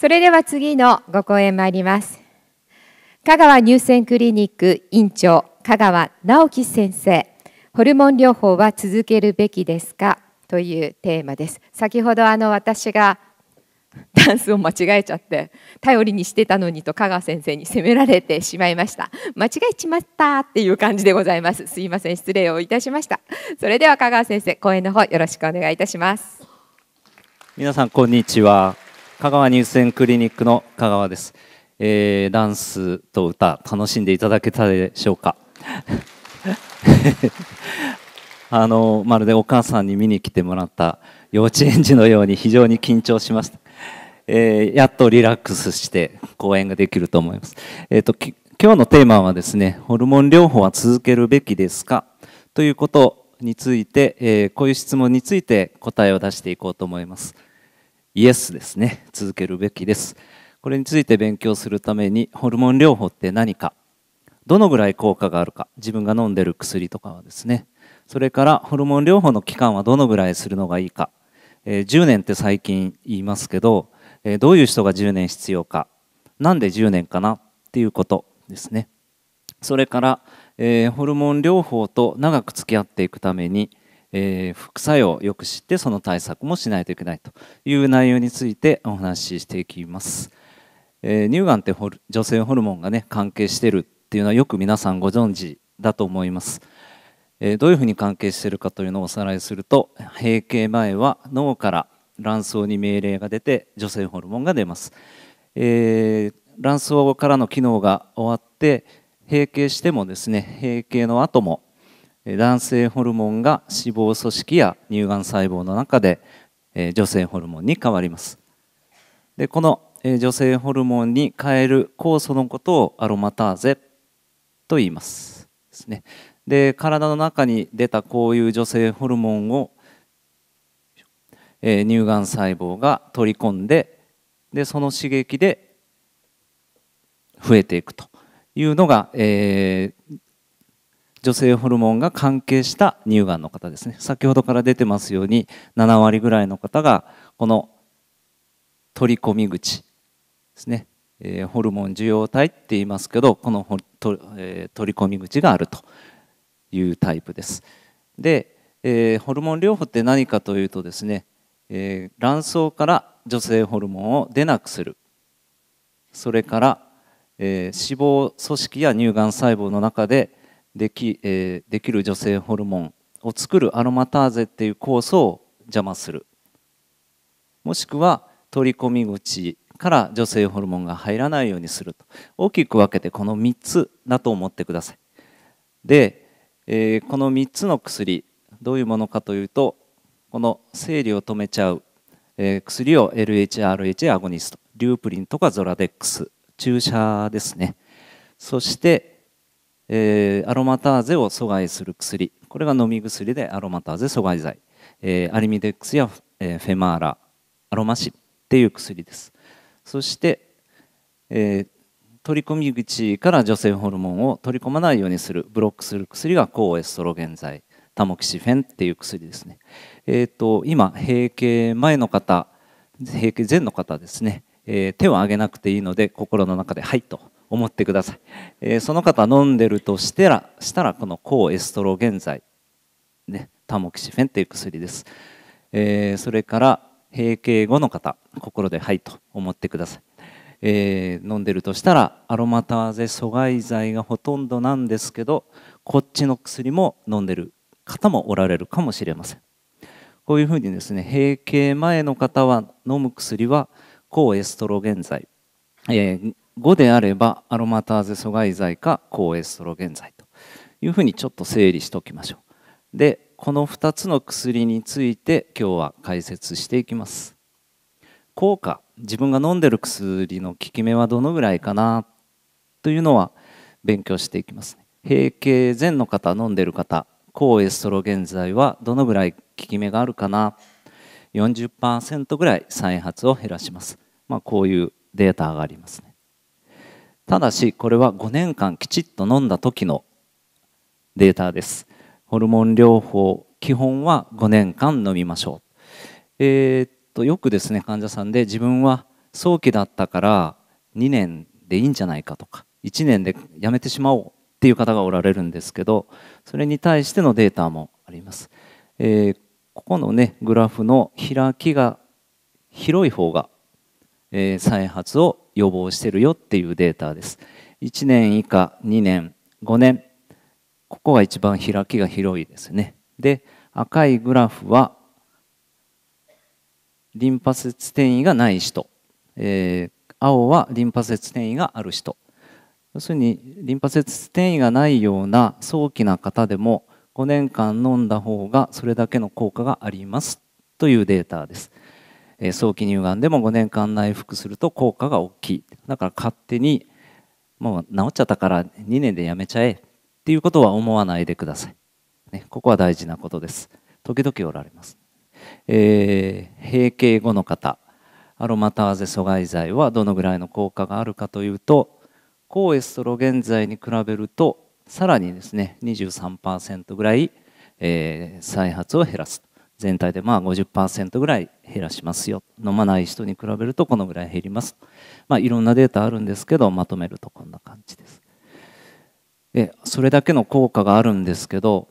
それでは次のご講演参ります。香川乳腺クリニック院長、香川直樹先生、ホルモン療法は続けるべきですかというテーマです。先ほどあの私が ダンスを間違えちゃって頼りにしてたのにと香川先生に責められてしまいました間違えちまったっていう感じでございますすいません失礼をいたしましたそれでは香川先生講演の方よろしくお願いいたします皆さんこんにちは香川乳腺クリニックの香川です、えー、ダンスと歌楽しんでいただけたでしょうか あのまるでお母さんに見に来てもらった幼稚園児のように非常に緊張しました、えー、やっとリラックスして講演ができると思います、えーと、今日のテーマはですねホルモン療法は続けるべきですかということについて、えー、こういう質問について答えを出していこうと思いますイエスですね続けるべきですこれについて勉強するためにホルモン療法って何かどのぐらい効果があるか自分が飲んでる薬とかはですねそれからホルモン療法の期間はどのぐらいするのがいいか、えー、10年って最近言いますけど、えー、どういう人が10年必要かなんで10年かなっていうことですねそれから、えー、ホルモン療法と長く付き合っていくためにえー、副作用をよく知ってその対策もしないといけないという内容についてお話ししていきます、えー、乳がんって女性ホルモンがね関係してるっていうのはよく皆さんご存知だと思います、えー、どういうふうに関係してるかというのをおさらいすると閉経前は脳から卵巣に命令が出て女性ホルモンが出ます、え卵巣からの機能が終わって閉経してもですね閉経の後も男性ホルモンが脂肪組織や乳がん細胞の中で女性ホルモンに変わりますでこの女性ホルモンに変える酵素のことをアロマターゼと言いますですねで体の中に出たこういう女性ホルモンを乳がん細胞が取り込んででその刺激で増えていくというのが、えー、女性ホルモンが関係した乳がんの方ですね先ほどから出てますように7割ぐらいの方がこの取り込み口ですね、えー、ホルモン受容体って言いますけどこのと、えー、取り込み口があるというタイプです。で、えー、ホルモン療法って何かというとですね、え卵巣から女性ホルモンを出なくするそれから、え脂肪組織や乳がん細胞の中ででき,、えー、できる女性ホルモンを作るアロマターゼっていう酵素を邪魔するもしくは取り込み口から女性ホルモンが入らないようにすると大きく分けてこの3つだと思ってくださいで、えー、この3つの薬どういうものかというとこの生理を止めちゃう、えー、薬を LHRH アゴニストリュープリンとかゾラデックス注射ですねそしてえー、アロマターゼを阻害する薬これが飲み薬でアロマターゼ阻害剤、えー、アリミデックスや、えフェマーラアロマシっていう薬ですそして、えー、取り込み口から女性ホルモンを取り込まないようにするブロックする薬が抗エストロゲン剤タモキシフェンっていう薬ですね、えーと、今閉経前の方閉経前の方ですね、えー、手を上げなくていいので心の中で「はい」と。思ってください、えー、その方飲んでるとしたらしたらこの抗エストロゲン剤、ね、タモキシフェンという薬です、えー、それから閉経後の方心ではいと思ってください、えー、飲んでるとしたらアロマターゼ阻害剤がほとんどなんですけどこっちの薬も飲んでる方もおられるかもしれませんこういうふうにですね閉経前の方は飲む薬は抗エストロゲン剤、えー、5であればアロマターゼ阻害剤か抗エストロゲン剤というふうにちょっと整理しておきましょうでこの2つの薬について今日は解説していきます効果自分が飲んでる薬の効き目はどのぐらいかなというのは勉強していきます閉経前の方飲んでる方抗エストロゲン剤はどのぐらい効き目があるかな40%ぐらい再発を減らします、まあ、こういうデータがありますねただしこれは5年間きちっと飲んだ時のデータですホルモン療法基本は5年間飲みましょうえー、っとよくですね患者さんで自分は早期だったから2年でいいんじゃないかとか1年でやめてしまおうっていう方がおられるんですけどそれに対してのデータもあります、えー、ここのねグラフの開きが広い方がえ再発を予防してるよっていうデータです1年以下2年5年ここが一番開きが広いですねで赤いグラフはリンパ節転移がない人、えー、青はリンパ節転移がある人要するにリンパ節転移がないような早期な方でも5年間飲んだ方がそれだけの効果がありますというデータです早期乳がんでも5年間内服すると効果が大きいだから勝手にもう治っちゃったから2年でやめちゃえっていうことは思わないでください、ね、ここは大事なことです時々おられます、えー、閉経後の方アロマターゼ阻害剤はどのぐらいの効果があるかというと抗エストロゲン剤に比べるとさらにですね23%ぐらい、えー、再発を減らす全体でまあ50%ぐらい減らしますよ飲まない人に比べるとこのぐらい減ります、まあ、いろんなデータあるんですけどまとめるとこんな感じですでそれだけの効果があるんですけど、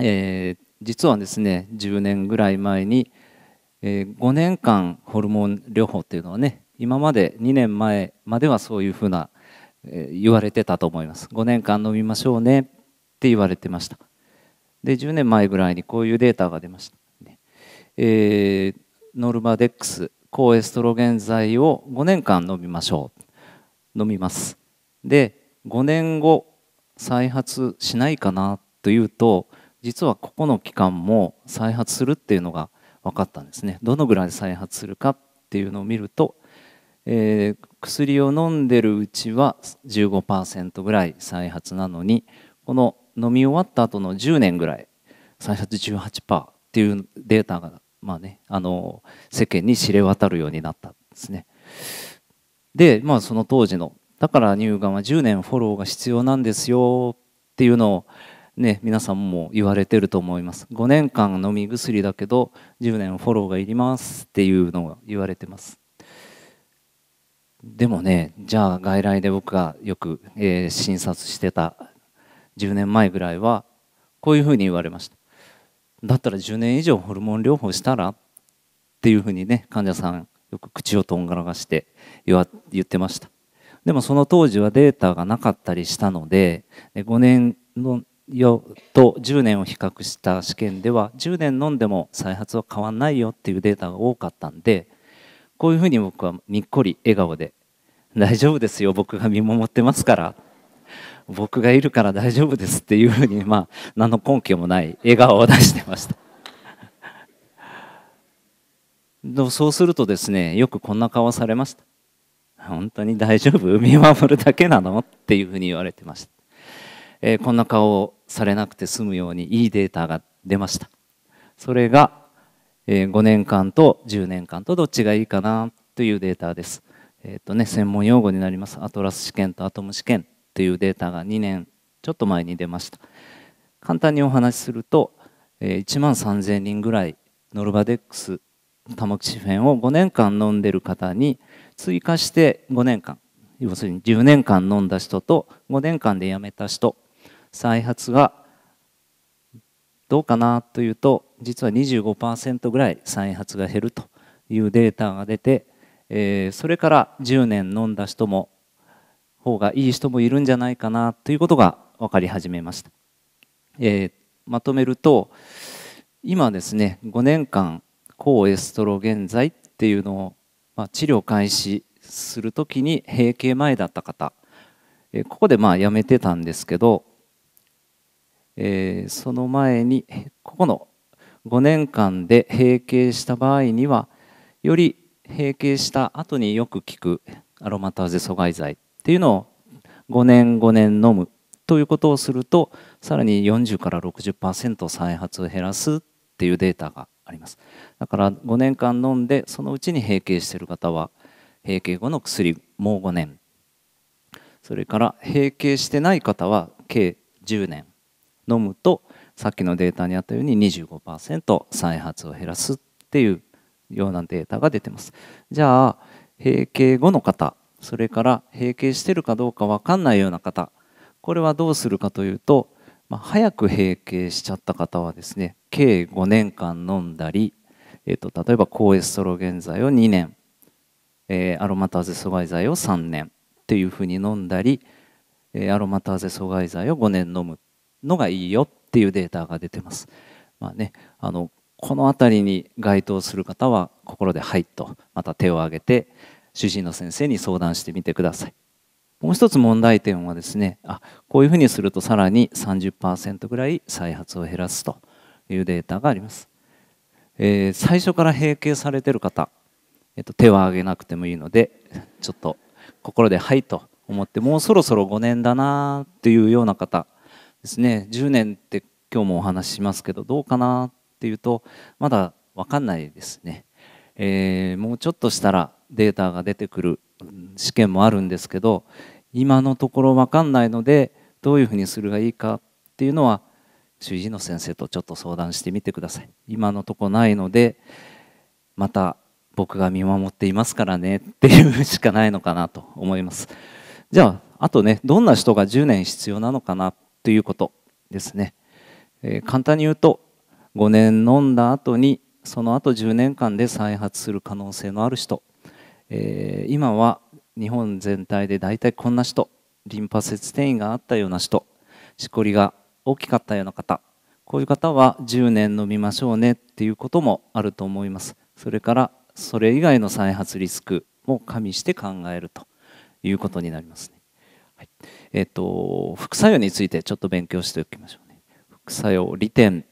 えー、実はですね10年ぐらい前に、えー、5年間ホルモン療法っていうのはね今まで2年前まではそういうふうな、えー、言われてたと思います5年間飲みましょうねって言われてましたで10年前ぐらいにこういうデータが出ましたえー、ノルマデックス抗エストロゲン剤を5年間飲みましょう飲みますで5年後再発しないかなというと実はここの期間も再発するっていうのが分かったんですねどのぐらい再発するかっていうのを見ると、えー、薬を飲んでるうちは15%ぐらい再発なのにこの飲み終わった後の10年ぐらい再発18%っていうデータがまあね、あの世間に知れ渡るようになったんですね。で、まあ、その当時のだから乳がんは10年フォローが必要なんですよっていうのを、ね、皆さんも言われてると思います5年間飲み薬だけど10年フォローがいりますっていうのを言われてますでもねじゃあ外来で僕がよく、えー、診察してた10年前ぐらいはこういうふうに言われましただったら10年以上ホルモン療法したらっていうふうにね患者さんよく口をとんがらがして言言ってましたでもその当時はデータがなかったりしたので5年のよと10年を比較した試験では10年飲んでも再発は変わんないよっていうデータが多かったんでこういうふうに僕はにっこり笑顔で「大丈夫ですよ僕が見守ってますから」僕がいるから大丈夫ですっていうふうに、まあ、何の根拠もない笑顔を出してましたそうするとですねよくこんな顔されました本当に大丈夫見守るだけなのっていうふうに言われてました、えー、こんな顔をされなくて済むようにいいデータが出ましたそれが、えー、5年間と10年間とどっちがいいかなというデータですえっ、とね専門用語になりますアトラス試験とアトム試験っていうデータが2年ちょっと前に出ました簡単にお話しすると1万3000人ぐらいノルバデックス多目シフェンを5年間飲んでる方に追加して5年間要するに10年間飲んだ人と5年間でやめた人再発がどうかなというと実は25%ぐらい再発が減るというデータが出て、えー、それから10年飲んだ人も方がいい人もいるんじゃないかなということが分かり始めました、えー、まとめると今ですね5年間抗エストロゲン剤っていうのを、まあ、治療開始する時に閉経前だった方、えー、ここでまあやめてたんですけど、えー、その前にここの5年間で閉経した場合にはより閉経した後によく効くアロマターゼ阻害剤っていうのを5年5年飲むということをするとさらに40から60%再発を減らすっていうデータがありますだから5年間飲んでそのうちに閉経してる方は閉経後の薬もう5年それから閉経してない方は計10年飲むとさっきのデータにあったように25%再発を減らすっていうようなデータが出てますじゃあ閉経後の方それから閉経してるかどうか分かんないような方これはどうするかというと、まあ、早く閉経しちゃった方はですね計5年間飲んだり、えーと、例えば抗エストロゲン剤を2年、えー、アロマターゼ阻害剤を3年っていうふうに飲んだり、えー、アロマターゼ阻害剤を5年飲むのがいいよっていうデータが出てます。まあね、あのこの辺りに該当する方は心で「はい」とまた手を挙げて主治医の先生に相談してみてくださいもう一つ問題点はですねあこういうふうにするとさらに30%ぐらい再発を減らすというデータがあります、えー、最初から閉経されてる方、えっと手は挙げなくてもいいのでちょっと心で「はい」と思ってもうそろそろ5年だなっていうような方ですね10年って今日もお話ししますけどどうかなっていうとまだ分かんないですね、えー、もうちょっとしたらデータが出てくる試験もあるんですけど今のところ分かんないのでどういうふうにするがいいかっていうのは主治医の先生とちょっと相談してみてください今のとこないのでまた僕が見守っていますからねっていうしかないのかなと思いますじゃああとねどんな人が10年必要なのかなということですね、えー、簡単に言うと5年飲んだ後にその後10年間で再発する可能性のある人えー、今は日本全体で大体こんな人リンパ節転移があったような人しこりが大きかったような方こういう方は10年飲みましょうねっていうこともあると思いますそれからそれ以外の再発リスクも加味して考えるということになりますね、はい、えっ、ー、と副作用についてちょっと勉強しておきましょうね副作用利点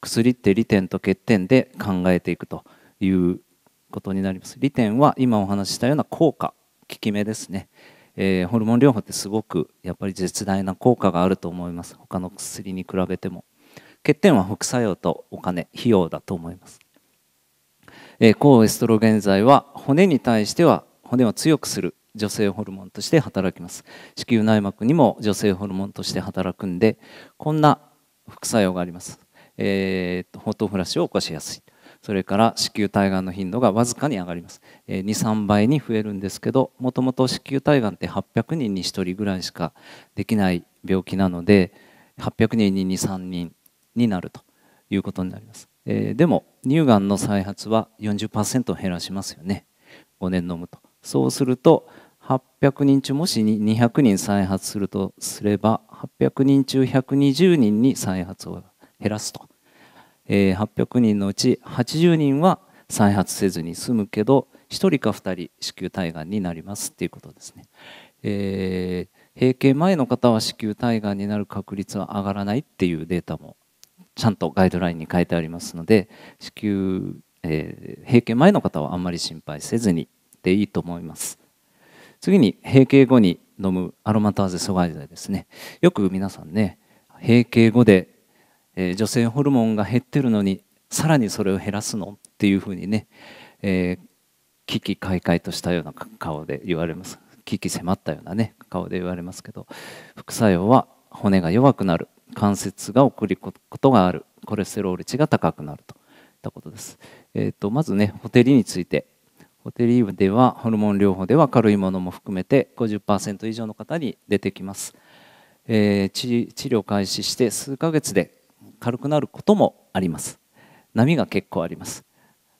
薬って利点と欠点で考えていくということになります。利点は今お話ししたような効果、効き目ですね。えー、ホルモン療法ってすごくやっぱり絶大な効果があると思います。他の薬に比べても。欠点は副作用とお金、費用だと思います。えー、抗エストロゲン剤は骨に対しては骨を強くする女性ホルモンとして働きます子宮内膜にも女性ホルモンとして働くんでこんな副作用があります、えーと、とホットフラッシュを起こしやすいそれから子宮体がんの頻度がわずかに上がります、えー、23倍に増えるんですけどもともと子宮体がんって800人に1人ぐらいしかできない病気なので800人に23人になるということになります、えー、でも乳がんの再発は40%減らしますよね5年飲むとそうすると800人中もし200人再発するとすれば800人中120人に再発を減らすと。えー、800人のうち80人は再発せずに済むけど1人か2人子宮体がんになりますっていうことですね。えー、閉経前の方は子宮体がんになる確率は上がらないっていうデータもちゃんとガイドラインに書いてありますので子宮、えー、閉経前の方はあんまり心配せずにでいいと思います。次に閉経後に飲むアロマターゼ阻害剤ですねよく皆さんね閉経後でえー、女性ホルモンが減ってるのにさらにそれを減らすのっていうふうにね、えー、危機開会としたような顔で言われます危機迫ったようなね顔で言われますけど副作用は骨が弱くなる関節がれりことがあるコレステロール値が高くなるといったことです、えーと、まずねホテリについてホテリではホルモン療法では軽いものも含めて50%以上の方に出てきます、えー、治療開始して数ヶ月で軽くなることもあります波が結構あります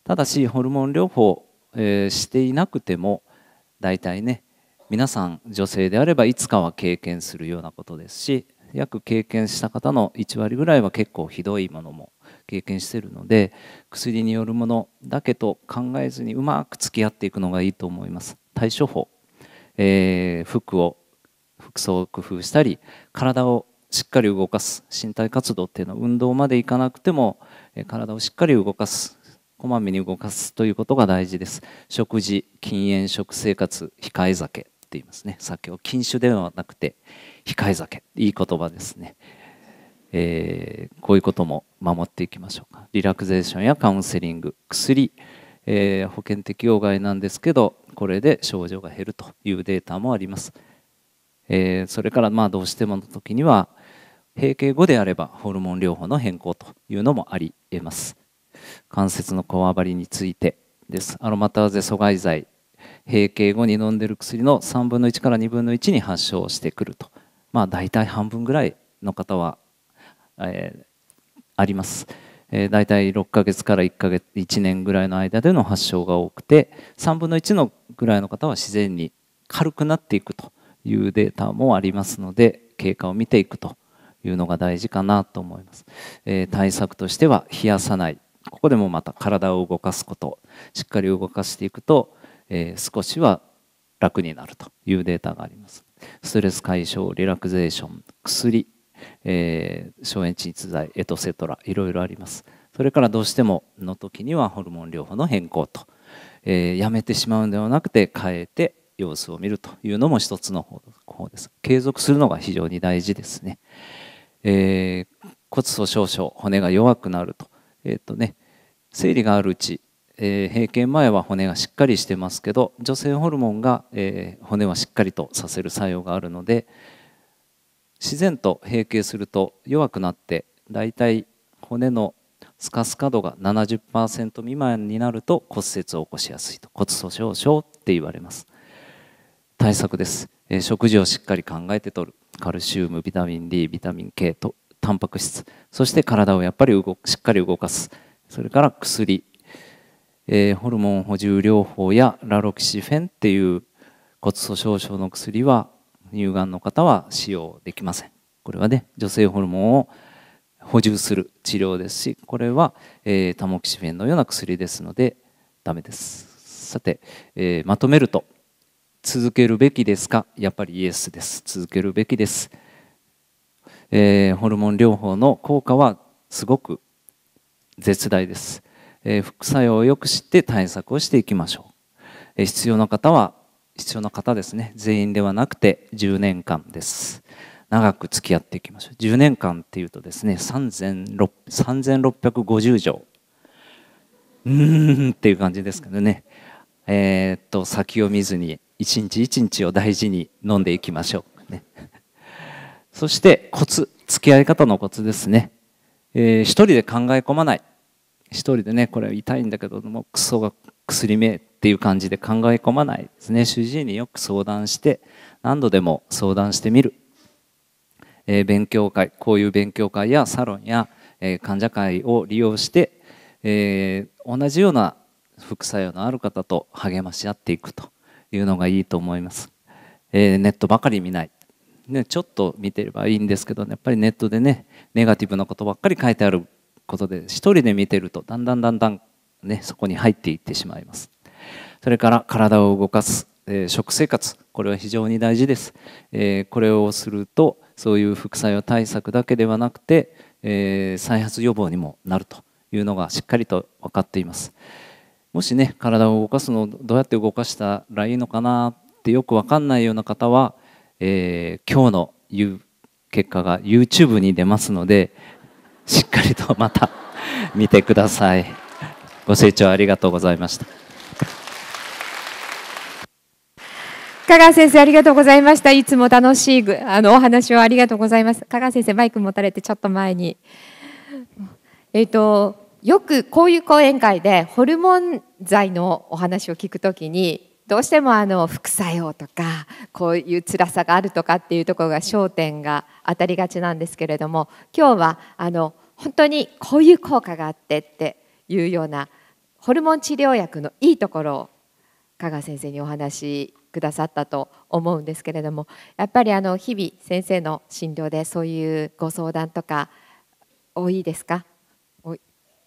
ただしホルモン療法、えー、していなくても大体ね皆さん女性であればいつかは経験するようなことですし約経験した方の1割ぐらいは結構ひどいものも経験してるので薬によるものだけと考えずにうまく付き合っていくのがいいと思います対処法、えー、服を服装を工夫したり体をしっかり動かす身体活動っていうのは運動までいかなくても体をしっかり動かすこまめに動かすということが大事です食事禁煙食生活控え酒って言いますね酒を禁酒ではなくて控え酒いい言葉ですね、えー、こういうことも守っていきましょうかリラクゼーションやカウンセリング薬、えー、保険適用外なんですけどこれで症状が減るというデータもあります、えー、それからまあどうしてもの時には閉経後であればホルモン療法の変更というのもありえます関節のこわばりについてですアロマターゼ阻害剤閉経後に飲んでる薬の3分の1から2分の1に発症してくるとまあ大体半分ぐらいの方は、えー、あります、えー、大体6ヶ月から1ヶ月1年ぐらいの間での発症が多くて3分の1のぐらいの方は自然に軽くなっていくというデータもありますので経過を見ていくというのが大事かなと思います、えー、対策としては冷やさないここでもまた体を動かすことしっかり動かしていくと、えー、少しは楽になるというデータがありますストレス解消リラクゼーション薬、えー、消炎鎮痛剤エトセトラいろいろありますそれからどうしてもの時にはホルモン療法の変更と、えー、やめてしまうんではなくて変えて様子を見るというのも一つの方法です継続するのが非常に大事ですねえー、骨粗しょう症骨が弱くなると,、えーとね、生理があるうち、えー、閉経前は骨がしっかりしてますけど女性ホルモンが、えー、骨はしっかりとさせる作用があるので自然と閉経すると弱くなってだいたい骨のスカスカ度が70%未満になると骨折を起こしやすいと骨粗しょう症って言われます対策です、えー、食事をしっかり考えてとるカルシウムビタミン D ビタミン K とタンパク質そして体をやっぱり動しっかり動かすそれから薬、えー、ホルモン補充療法やラロキシフェンっていう骨粗しょう症の薬は乳がんの方は使用できませんこれはね女性ホルモンを補充する治療ですしこれは、えー、タモキシフェンのような薬ですのでダメですさて、えー、まとめると続けるべきですかやっぱりイエスです続けるべきです、えー、ホルモン療法の効果はすごく絶大です、えー、副作用をよく知って対策をしていきましょう、えー、必要な方は必要な方ですね全員ではなくて10年間です長く付き合っていきましょう10年間っていうとですね3650錠うーんっていう感じですけどねえっと先を見ずに一日一日を大事に飲んでいきましょう、ね、そしてコツ付き合い方のコツですね、えー、一人で考え込まない一人でねこれは痛いんだけどもクソが薬目っていう感じで考え込まないですね主治医によく相談して何度でも相談してみる、えー、勉強会こういう勉強会やサロンや、えー、患者会を利用して、えー、同じような副作用のある方と励まし合っていくというのがいいと思います、えー、ネットばかり見ない、ね、ちょっと見てればいいんですけど、ね、やっぱりネットでねネガティブなことばっかり書いてあることで一人で見てるとだんだんだんだん、ね、そこに入っていってしまいますそれから体を動かす、えー、食生活これは非常に大事です、えー、これをするとそういう副作用対策だけではなくて、えー、再発予防にもなるというのがしっかりと分かっています。もしね体を動かすのをどうやって動かしたらいいのかなってよく分かんないような方は、えー、今日の言う結果が YouTube に出ますのでしっかりとまた 見てください。ご清聴ありがとうございました。香川先生ありがとうございました。いつも楽しいあのお話をありがとうございます。香川先生マイク持たれてちょっと前に。えっ、ー、とよくこういう講演会でホルモン剤のお話を聞くときにどうしてもあの副作用とかこういう辛さがあるとかっていうところが焦点が当たりがちなんですけれども今日はあの本当にこういう効果があってっていうようなホルモン治療薬のいいところを香川先生にお話しくださったと思うんですけれどもやっぱりあの日々先生の診療でそういうご相談とか多いですか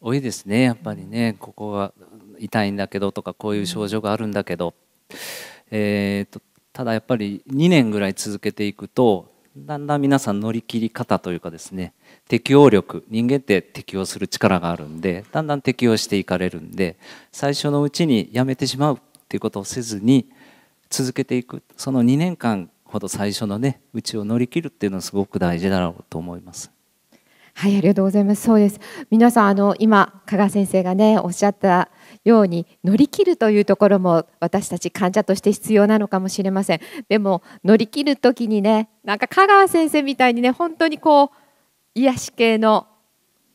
多いですねやっぱりねここが痛いんだけどとかこういう症状があるんだけど、えーと、ただやっぱり2年ぐらい続けていくとだんだん皆さん乗り切り方というかですね適応力人間って適応する力があるんでだんだん適応していかれるんで最初のうちにやめてしまうっていうことをせずに続けていくその2年間ほど最初のねうちを乗り切るっていうのはすごく大事だろうと思います。はい、ありがとうございます。そうです。皆さん、あの、今、加賀先生がね、おっしゃったように、乗り切るというところも、私たち患者として必要なのかもしれません。でも、乗り切る時にね、なんか香川先生みたいにね、本当にこう、癒し系の、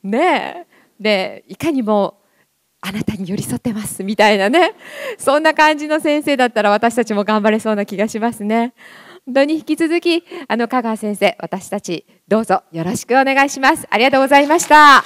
ねで、いかにも、あなたに寄り添ってますみたいなね、そんな感じの先生だったら、私たちも頑張れそうな気がしますね。当に引き続きあの香川先生私たちどうぞよろしくお願いしますありがとうございました